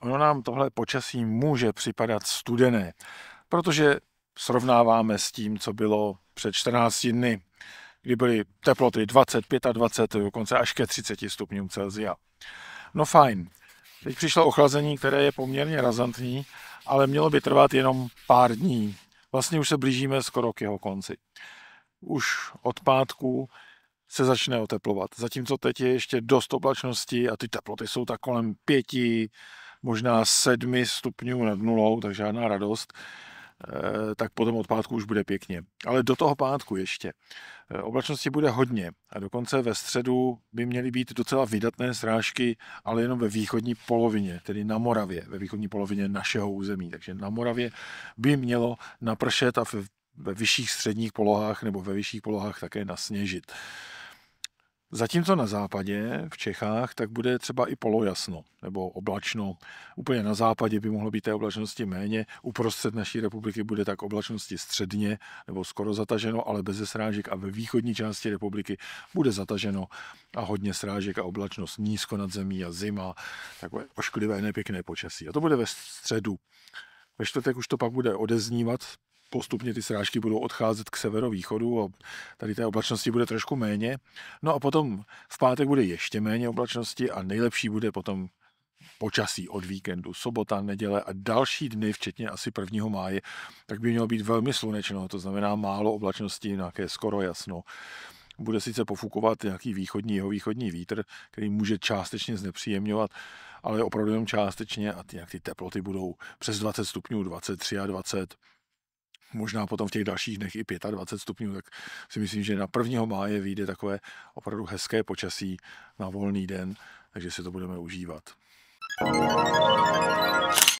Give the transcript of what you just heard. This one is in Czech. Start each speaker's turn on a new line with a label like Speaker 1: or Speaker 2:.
Speaker 1: Ono nám tohle počasí může připadat studené, protože srovnáváme s tím, co bylo před 14 dny, kdy byly teploty 20, 25, dokonce až ke 30 stupňům Celsia. No fajn, teď přišlo ochlazení, které je poměrně razantní, ale mělo by trvat jenom pár dní. Vlastně už se blížíme skoro k jeho konci. Už od pátku se začne oteplovat. Zatímco teď je ještě dost oblačnosti a ty teploty jsou tak kolem pěti, možná sedmi stupňů nad nulou, takže žádná radost eh, tak potom od pátku už bude pěkně. Ale do toho pátku ještě. Eh, oblačnosti bude hodně a dokonce ve středu by měly být docela vydatné srážky, ale jenom ve východní polovině, tedy na Moravě, ve východní polovině našeho území. Takže na Moravě by mělo napršet a ve vyšších středních polohách nebo ve vyšších polohách také nasněžit. Zatímco na západě, v Čechách, tak bude třeba i polojasno nebo oblačno. Úplně na západě by mohlo být té oblačnosti méně, uprostřed naší republiky bude tak oblačnosti středně nebo skoro zataženo, ale bez srážek a ve východní části republiky bude zataženo a hodně srážek a oblačnost nízko nad zemí a zima, takové ošklivé nepěkné počasí. A to bude ve středu. Ve čtvrtek už to pak bude odeznívat postupně ty srážky budou odcházet k severovýchodu a tady té oblačnosti bude trošku méně. No a potom v pátek bude ještě méně oblačnosti a nejlepší bude potom počasí od víkendu, sobota, neděle a další dny, včetně asi 1. máje, tak by mělo být velmi slunečno, to znamená málo oblačnosti, nějaké skoro jasno. Bude sice pofukovat nějaký východní, jeho východní vítr, který může částečně znepříjemňovat, ale opravdu jen částečně a ty, jak ty teploty budou přes 20 stupňů, 23 a 20 možná potom v těch dalších dnech i 25 stupňů, tak si myslím, že na 1. máje vyjde takové opravdu hezké počasí na volný den, takže si to budeme užívat.